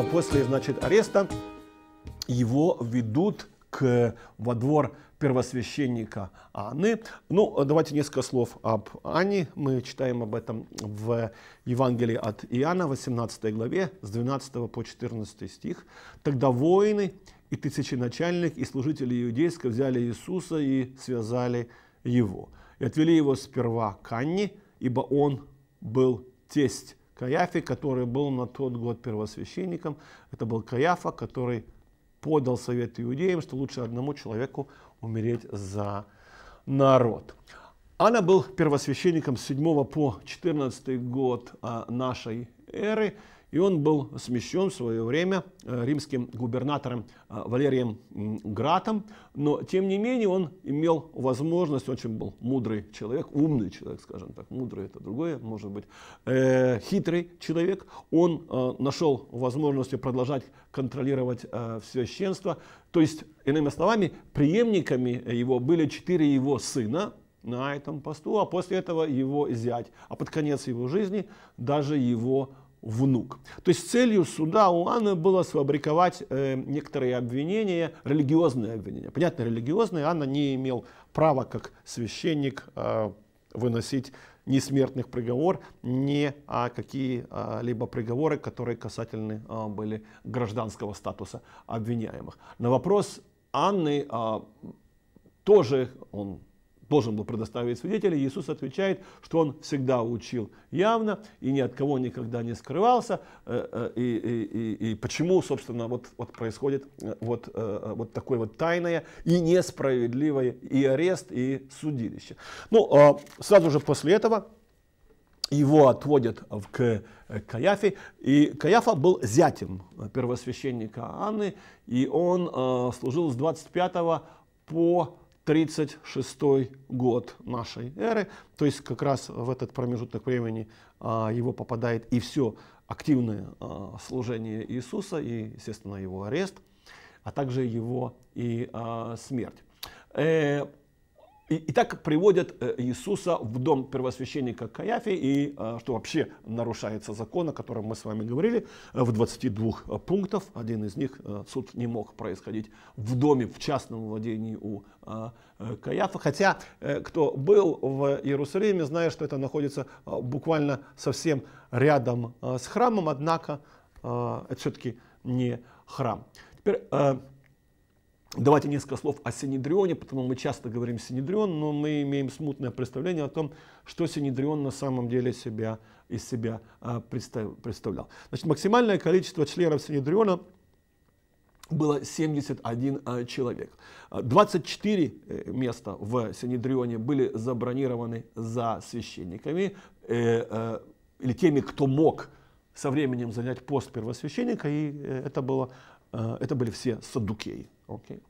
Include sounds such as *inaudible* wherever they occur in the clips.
А после, значит, ареста его ведут к, во двор первосвященника Анны. Ну, давайте несколько слов об Анне. Мы читаем об этом в Евангелии от Иоанна, 18 главе, с 12 по 14 стих. «Тогда воины и тысяченачальник и служители иудейского взяли Иисуса и связали его. И отвели его сперва к Анне, ибо он был тесть Каяфе, который был на тот год первосвященником. Это был Каяфа, который подал совет иудеям, что лучше одному человеку умереть за народ. Она был первосвященником с 7 по 14 год а, нашей эры. И он был смещен в свое время э, римским губернатором э, Валерием Гратом, но тем не менее он имел возможность, очень был мудрый человек, умный человек, скажем так, мудрый это другое, может быть, э, хитрый человек, он нашел возможность продолжать контролировать э, священство, то есть, иными словами, преемниками его были четыре его сына, на этом посту, а после этого его зять, а под конец его жизни даже его внук. То есть целью суда у Анны было сфабриковать э, некоторые обвинения, религиозные обвинения. Понятно, религиозные, Анна не имел права как священник э, выносить ни смертных приговор, ни а, какие-либо э, приговоры, которые касательны а, были гражданского статуса обвиняемых. На вопрос Анны а, тоже он должен был предоставить свидетелей, Иисус отвечает, что он всегда учил явно и ни от кого никогда не скрывался. Э, э, и, и, и, и почему, собственно, вот, вот происходит э, вот, вот такое вот тайное и несправедливое и арест, и судилище. Ну, а, сразу же после этого его отводят в, к Каяфе. И Каяфа был зятем первосвященника Анны, и он служил с 25 по 36 год нашей эры, то есть как раз в этот промежуток времени а, его попадает и все активное а, служение Иисуса и, естественно, его арест, а также его и а, смерть. Э, и, и так приводят э, Иисуса в дом первосвященника Каяфи, и э, что вообще нарушается закон, о котором мы с вами говорили, э, в 22 пунктов. Один из них суд не мог происходить в доме, в частном владении у Каяфа. Хотя, кто был в Иерусалиме, знает, что это находится буквально совсем рядом с храмом, однако это все-таки не храм. Теперь Давайте несколько слов о Синедрионе, потому мы часто говорим Синедрион, но мы имеем смутное представление о том, что Синедрион на самом деле себя, из себя а, представлял. Значит, максимальное количество членов Синедриона было 71 а, человек. 24 э, места в Синедрионе были забронированы за священниками э, э, или теми, кто мог со временем занять пост первосвященника, и это было Э, это были все садукеи. Okay.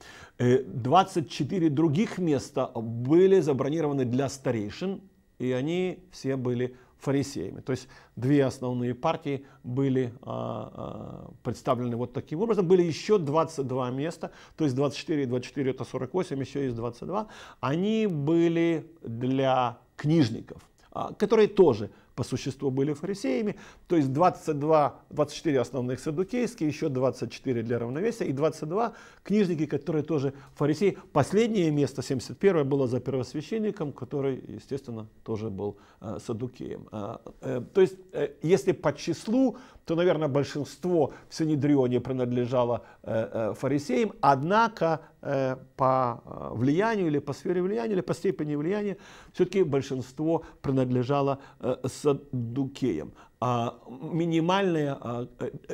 24 других места были забронированы для старейшин, и они все были фарисеями. То есть две основные партии были а, а, представлены вот таким образом. Были еще 22 места, то есть 24 и 24 это 48, еще есть 22. Они были для книжников, а, которые тоже по существу были фарисеями, то есть 22, 24 основных садукейские, еще 24 для равновесия и 22 книжники, которые тоже фарисеи. Последнее место, 71 было за первосвященником, который, естественно, тоже был э, садукеем. Э, э, то есть, э, если по числу, то, наверное, большинство в Синедрионе принадлежало э, э, фарисеям, однако Э, по э, влиянию или по сфере влияния, или по степени влияния, все-таки большинство принадлежало э, саддукеям. А минимальное, а,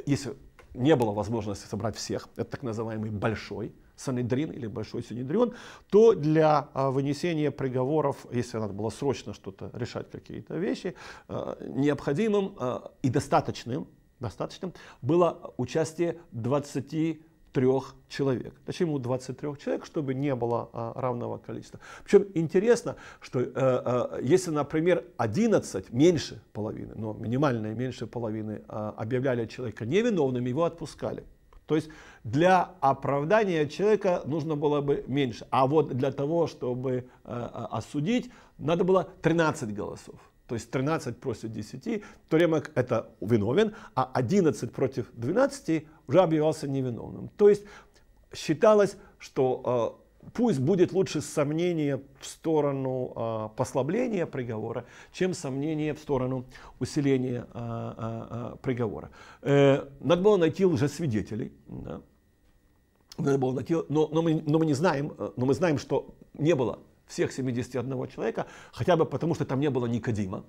если не было возможности собрать всех, это так называемый большой Санедрин или Большой Синедрион, то для а, вынесения приговоров, если надо было срочно что-то решать, какие-то вещи, необходимым и достаточным, достаточным было участие 20 трех человек. Почему 23 человек? Чтобы не было а, равного количества. Причем интересно, что э, э, если, например, 11, меньше половины, но минимальное меньше половины, э, объявляли человека невиновным, его отпускали. То есть для оправдания человека нужно было бы меньше. А вот для того, чтобы э, э осудить, надо было 13 голосов то есть 13 против 10, Туремок это виновен, а 11 против 12 уже объявлялся невиновным. То есть считалось, что э, пусть будет лучше сомнение в сторону э, послабления приговора, чем сомнение в сторону усиления э, э, э приговора. Э, надо было найти уже свидетелей. Да? Надо было найти, но, но, мы, но мы не знаем, но мы знаем, что не было всех 71 человека, хотя бы потому, что там не было Никодима,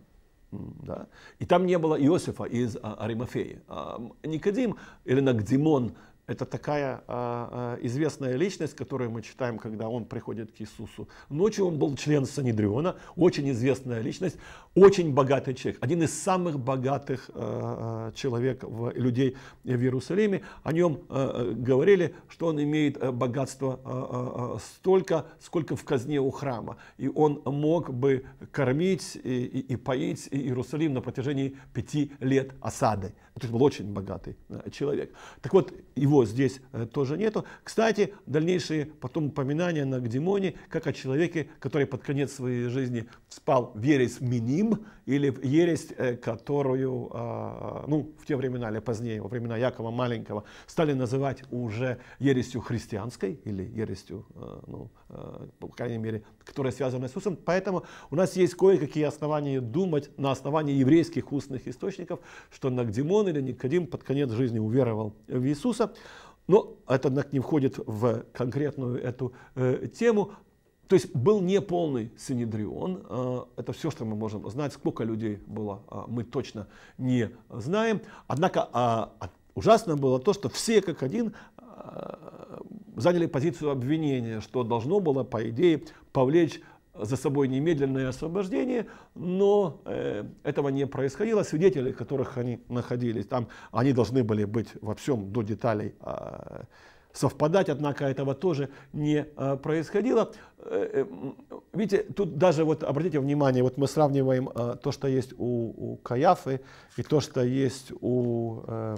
да? И там не было Иосифа из а, Аримафеи. А, Никодим или Нагдимон это такая а, а, известная личность, которую мы читаем, когда он приходит к Иисусу. Ночью он был член Санедриона, очень известная личность, очень богатый человек, один из самых богатых а, а человек, в, людей в Иерусалиме. О нем а, а говорили, что он имеет а, богатство а, а, столько, сколько в казне у храма. И он мог бы кормить и, и, и поить Иерусалим на протяжении пяти лет осады. Это был очень богатый человек. Так вот, его его здесь э, тоже нету. Кстати, дальнейшие потом упоминания на Гдемоне, как о человеке, который под конец своей жизни спал в ересь Миним или в ересь, э, которую, а, ну, в те времена или позднее, во времена Якова Маленького, стали называть уже ересью христианской или ересью, э, ну, по крайней мере, которая связана с Иисусом. Поэтому у нас есть кое-какие основания думать на основании еврейских устных источников, что Нагдимон или Никодим под конец жизни уверовал в Иисуса. Но это, однако, не входит в конкретную эту э, тему. То есть был неполный Синедрион, а, это все, что мы можем знать, сколько людей было, а, мы точно не знаем. Однако а, ужасно было то, что все как один заняли позицию обвинения, что должно было, по идее, повлечь за собой немедленное освобождение, но э, этого не происходило. Свидетели, которых они находились там, они должны были быть во всем до деталей э, совпадать, однако этого тоже не э, происходило. Э, э видите, тут даже вот обратите внимание, вот мы сравниваем э, то, что есть у, у Каяфы и то, что есть у... Э,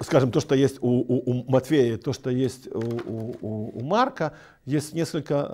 скажем, то, что есть у, у, у Матфея, то, что есть у, у, у Марка, есть несколько э,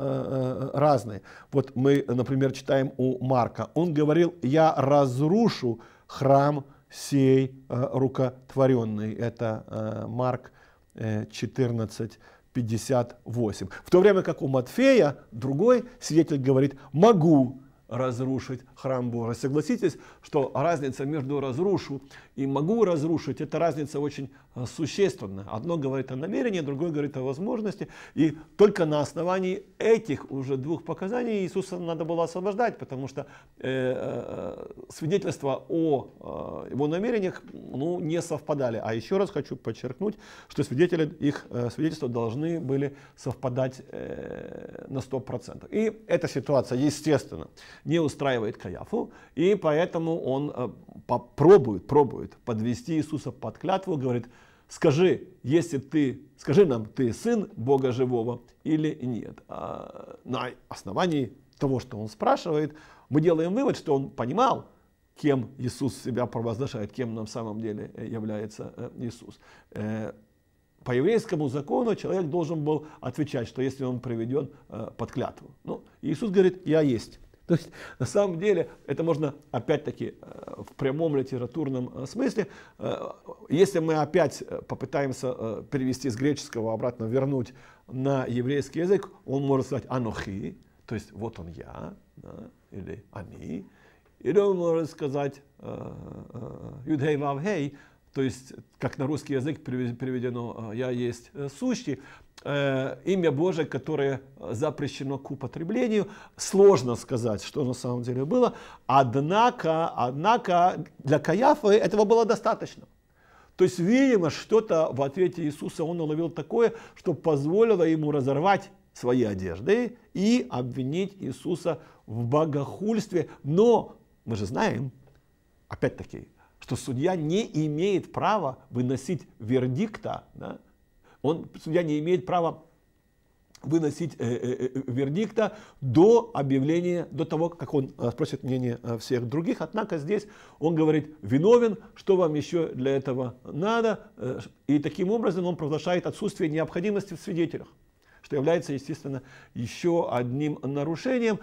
э, разные. Вот мы, например, читаем у Марка. Он говорил, я разрушу храм сей э, рукотворенный. Это э, Марк э, 14, 58. В то время как у Матфея другой свидетель говорит, могу разрушить храм Бога. Согласитесь, что разница между разрушу и могу разрушить, это разница очень э, существенная. Одно говорит о намерении, другое говорит о возможности. И только на основании этих уже двух показаний Иисуса надо было освобождать, потому что э, э, э свидетельства о э, его намерениях ну, не совпадали. А еще раз хочу подчеркнуть, что свидетели, их э, свидетельства должны были совпадать э, на 100%. И эта ситуация, естественно, не устраивает Каяфу, и поэтому он э, пробует, пробует подвести Иисуса под клятву, говорит, скажи, если ты, скажи нам, ты сын Бога живого или нет. А на основании того, что он спрашивает, мы делаем вывод, что он понимал, кем Иисус себя провозглашает, кем на самом деле э, является э, Иисус. По еврейскому закону человек должен был отвечать, что если он приведен под клятву. Ну, Иисус говорит, я есть. *laughs* То есть на самом деле это можно опять-таки э, в прямом литературном э, смысле, э, если мы опять попытаемся перевести с греческого обратно, вернуть на еврейский язык, он может сказать «анохи», то есть «вот он я», да, или «они», или он может сказать «юдхей вавхей», то есть, как на русский язык переведено «я есть сущий», Э, имя Божие, которое э, запрещено к употреблению. Сложно сказать, что на самом деле было. Однако, однако для Каяфы этого было достаточно. То есть, видимо, что-то в ответе Иисуса он уловил такое, что позволило ему разорвать свои одежды и обвинить Иисуса в богохульстве. Но мы же знаем, опять-таки, что судья не имеет права выносить вердикта, да, он, судья не имеет права выносить э, э, э, вердикта до объявления, до того, как он спросит мнение всех других. Однако здесь он говорит, виновен, что вам еще для этого надо. И таким образом он провозглашает отсутствие необходимости в свидетелях что является, естественно, еще одним нарушением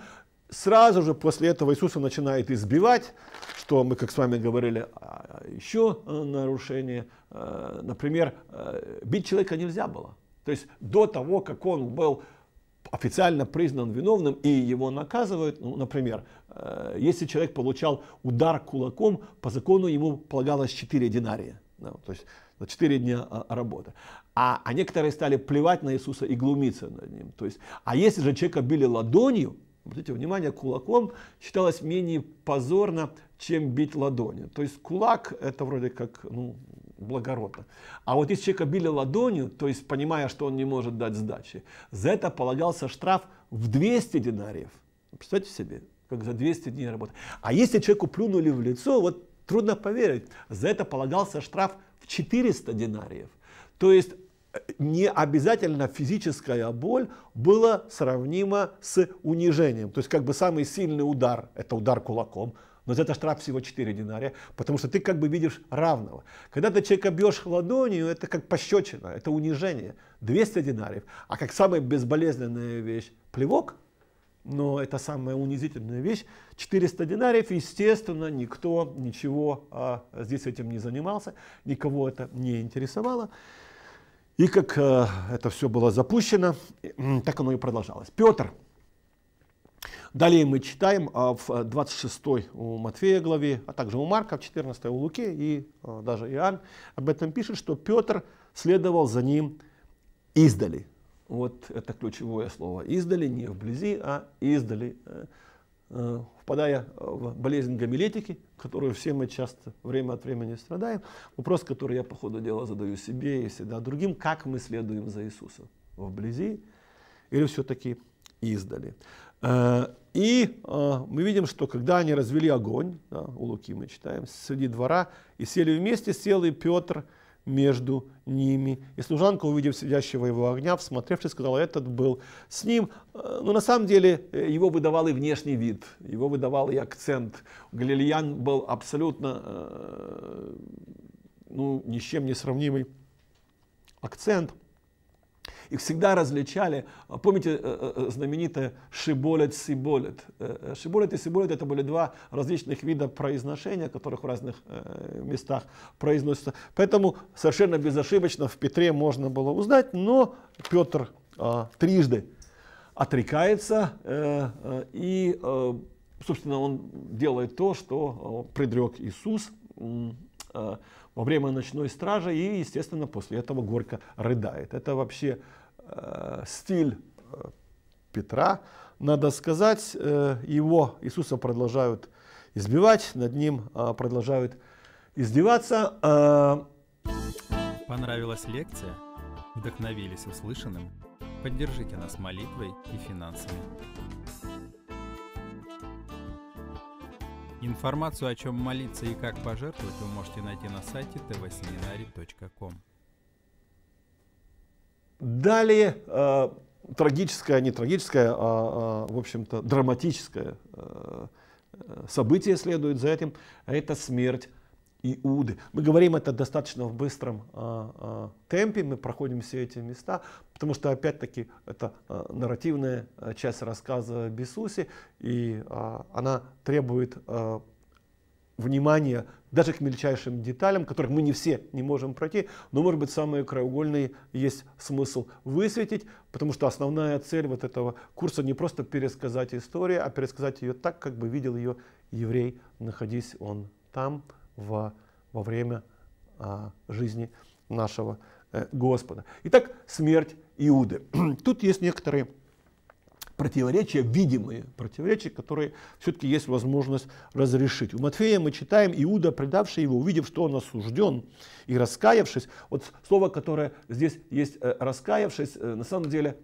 сразу же после этого Иисуса начинает избивать, что мы, как с вами говорили, а, еще э, нарушение. Э, например, э, бить человека нельзя было. То есть до того, как он был официально признан виновным и его наказывают, ну, например, если человек получал удар кулаком, по закону ему полагалось 4 динария. Да, то есть на 4 дня а, работы. А, а некоторые стали плевать на Иисуса и глумиться над ним. То есть, а если же человека били ладонью, обратите внимание, кулаком считалось менее позорно, чем бить ладонью. То есть кулак это вроде как ну, благородно. А вот если человека били ладонью, то есть понимая, что он не может дать сдачи, за это полагался штраф в 200 динариев. Представьте себе, как за 200 дней работы. А если человеку плюнули в лицо, вот трудно поверить, за это полагался штраф в 400 динариев. То есть не обязательно физическая боль была сравнима с унижением. То есть как бы самый сильный удар – это удар кулаком, но за это штраф всего 4 динария, потому что ты как бы видишь равного. Когда ты человека бьешь ладонью, это как пощечина, это унижение, 200 динариев. А как самая безболезненная вещь – плевок, но это самая унизительная вещь, 400 динариев, естественно, никто ничего а, здесь этим не занимался, никого это не интересовало. И как э, это все было запущено, так оно и продолжалось. Петр. Далее мы читаем э, в 26 у Матфея главе, а также у Марка, в 14 у Луки и э, даже Иоанн об этом пишет, что Петр следовал за ним издали. Вот это ключевое слово. Издали, не вблизи, а издали. Э, впадая э, в болезнь гомилетики, которую все мы часто время от времени страдаем, вопрос, который я по ходу дела задаю себе и всегда другим, как мы следуем за Иисусом? Вблизи или все-таки издали? Э, и мы видим, что когда они развели огонь, да, у Луки мы читаем, среди двора, и сели вместе, сел и Петр, между ними. И служанка, увидев сидящего его огня, всмотревшись, сказала, этот был с ним. Э, но на самом деле э, его выдавал и внешний вид, его выдавал и акцент. Галилеян был абсолютно э, ну, ни с чем не сравнимый акцент. Их всегда различали. А, помните э, э, э, знаменитое шиболет, сиболет. Шиболет и сиболет это были два различных вида произношения, которых в разных местах произносятся. Поэтому совершенно безошибочно в Петре можно было узнать, но Петр а, трижды отрекается и, собственно, он делает то, что предрек Иисус во время ночной стражи и, естественно, после этого горько рыдает. Это вообще э, стиль э, Петра. Надо сказать, э, его Иисуса продолжают избивать, над ним э, продолжают издеваться. Э. Понравилась лекция? Вдохновились услышанным? Поддержите нас молитвой и финансами. Информацию, о чем молиться и как пожертвовать, вы можете найти на сайте tvseminary.com. Далее э, трагическое, не трагическое, а, а в общем-то драматическое э, э событие следует за этим, это смерть Иуды. Мы говорим это достаточно в быстром э, э, темпе, мы проходим все эти места, потому что опять-таки это э, нарративная часть рассказа об Иисусе, и э, она требует э, внимания даже к мельчайшим деталям, которых мы не все не можем пройти, но, может быть, самые краеугольные есть смысл высветить, потому что основная цель вот этого курса не просто пересказать историю, а пересказать ее так, как бы видел ее еврей, находясь он там, в, во время а, жизни нашего э, Господа. Итак, смерть Иуды. *clears throat* Тут есть некоторые противоречия, видимые противоречия, которые все-таки есть возможность разрешить. У Матфея мы читаем Иуда, предавший его, увидев, что он осужден, и раскаявшись, вот слово, которое здесь есть, э, раскаявшись, э, на самом деле,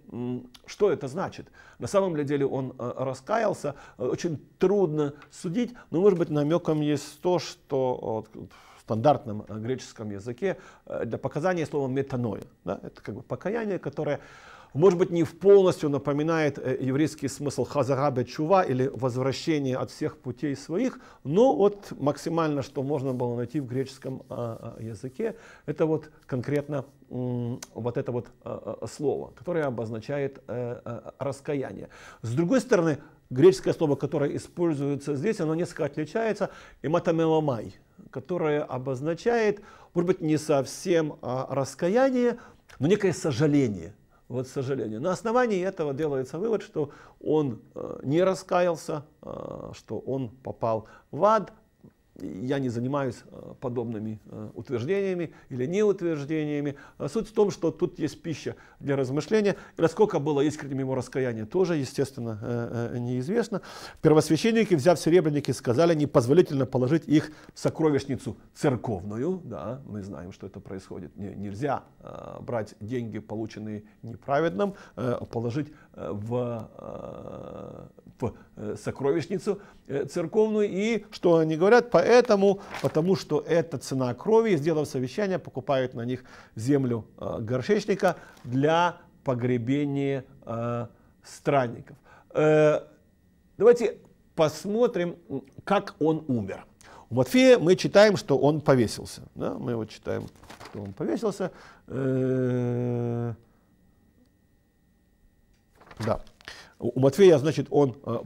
что это значит? На самом деле он э, раскаялся, очень трудно судить, но, может быть, намеком есть то, что в стандартном греческом языке для показания слова метаноя. Да? Это как бы покаяние, которое может быть, не в полностью напоминает э, еврейский смысл хазарабе чува или возвращение от всех путей своих, но вот максимально, что можно было найти в греческом а, а, языке, это вот конкретно вот это вот а, слово, которое обозначает э, э, раскаяние. С другой стороны, греческое слово, которое используется здесь, оно несколько отличается, иматамеломай, которое обозначает, может быть, не совсем раскаяние, но некое сожаление – вот, к сожалению. На основании этого делается вывод, что он э, не раскаялся, э, что он попал в ад, я не занимаюсь э, подобными э, утверждениями или неутверждениями. Э, суть в том, что тут есть пища для размышления. И насколько было искренним его раскаяние, тоже, естественно, неизвестно. Первосвященники, взяв серебряники, сказали непозволительно положить их в сокровищницу церковную. Да, мы знаем, что это происходит. Нельзя брать деньги, полученные неправедным, а положить в, э, в э, сокровищницу э, церковную. И что они говорят? Поэтому, потому что это цена крови, сделав совещание, покупают на них землю горшечника для погребения странников. Давайте посмотрим, как он умер. У Матфея мы читаем, что он повесился. Да? Мы его читаем, что он повесился. Э -э да. У Матфея, значит, он э,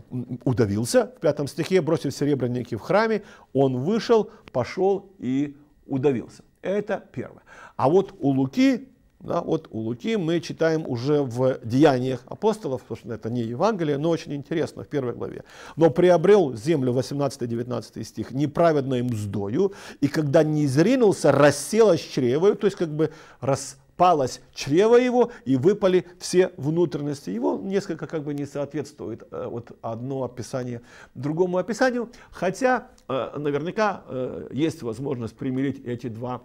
удавился в пятом стихе, бросив серебряники в храме, он вышел, пошел и удавился. Это первое. А вот у Луки, да, вот у Луки мы читаем уже в Деяниях апостолов, потому что это не Евангелие, но очень интересно в первой главе. Но приобрел землю, 18-19 стих, неправедной мздою, и когда не изринулся, расселась чрево, то есть как бы рас, палось чрево его и выпали все внутренности. Его несколько как бы не соответствует э, вот одно описание другому описанию, хотя э, наверняка э, есть возможность примирить эти два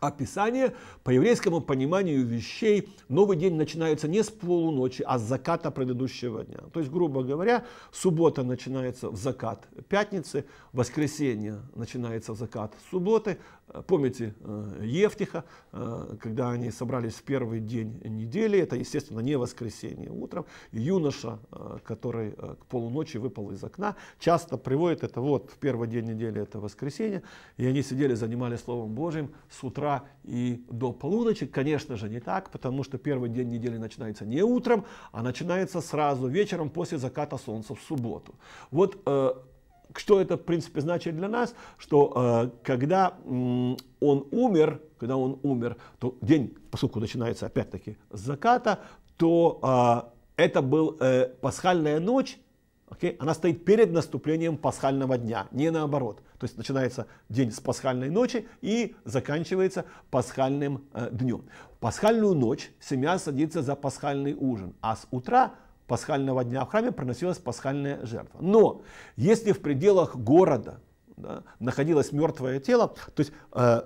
описания По еврейскому пониманию вещей новый день начинается не с полуночи, а с заката предыдущего дня. То есть, грубо говоря, суббота начинается в закат пятницы, воскресенье начинается в закат субботы, Э, помните э, Евтиха, э, когда они собрались в первый день недели, это, естественно, не воскресенье утром, юноша, который к полуночи выпал из окна, часто приводит это вот в первый день недели, это воскресенье, и они сидели, занимались Словом Божьим с утра и до полуночи, конечно же, не так, потому что первый день недели начинается не утром, а начинается сразу вечером после заката солнца в субботу. Вот что это, в принципе, значит для нас, что э, когда э, он умер, когда он умер, то день, поскольку начинается опять-таки с заката, то э, это был э, пасхальная ночь, okay? она стоит перед наступлением пасхального дня, не наоборот. То есть начинается день с пасхальной ночи и заканчивается пасхальным э, днем. Пасхальную ночь семья садится за пасхальный ужин, а с утра пасхального дня в храме проносилась пасхальная жертва. Но если в пределах города да, находилось мертвое тело, то есть э,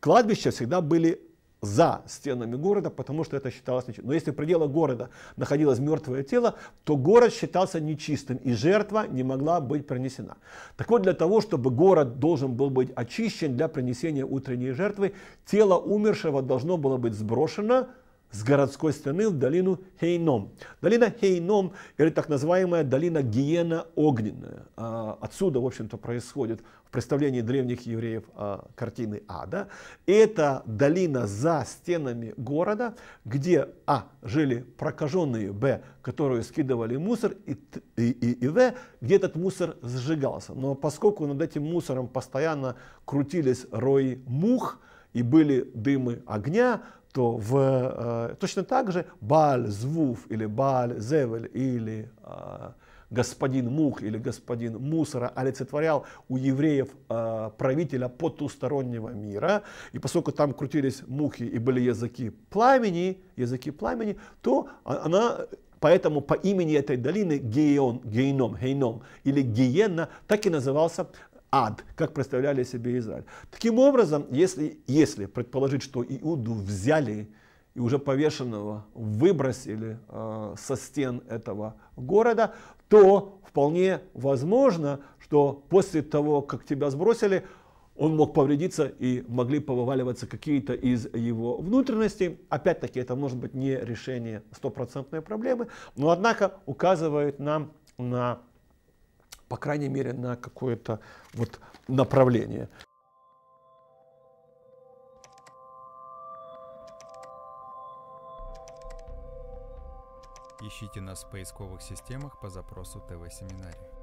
кладбища всегда были за стенами города, потому что это считалось нечистым. Но если в пределах города находилось мертвое тело, то город считался нечистым, и жертва не могла быть принесена. Так вот, для того, чтобы город должен был быть очищен для принесения утренней жертвы, тело умершего должно было быть сброшено с городской стены в долину Хейном. Долина Хейном или так называемая долина Гиена Огненная. А, отсюда, в общем-то, происходит в представлении древних евреев а, картины ада. Это долина за стенами города, где а. жили прокаженные, б. которые скидывали мусор, и, и, и, и в. где этот мусор сжигался. Но поскольку над этим мусором постоянно крутились рои мух, и были дымы огня, то в, э, точно так же Баль Звуф или Баль Зевель или э, господин Мух или господин Мусора олицетворял у евреев э, правителя потустороннего мира. И поскольку там крутились мухи и были языки пламени, языки пламени, то а, она Поэтому по имени этой долины Геон, Гейном, Гейном или Гиена так и назывался ад, как представляли себе Израиль. Таким образом, если, если предположить, что Иуду взяли и уже повешенного выбросили э, со стен этого города, то вполне возможно, что после того, как тебя сбросили, он мог повредиться и могли повываливаться какие-то из его внутренностей. Опять-таки, это может быть не решение стопроцентной проблемы, но однако указывает нам на по крайней мере, на какое-то вот направление. Ищите нас в поисковых системах по запросу ТВ-семинарий.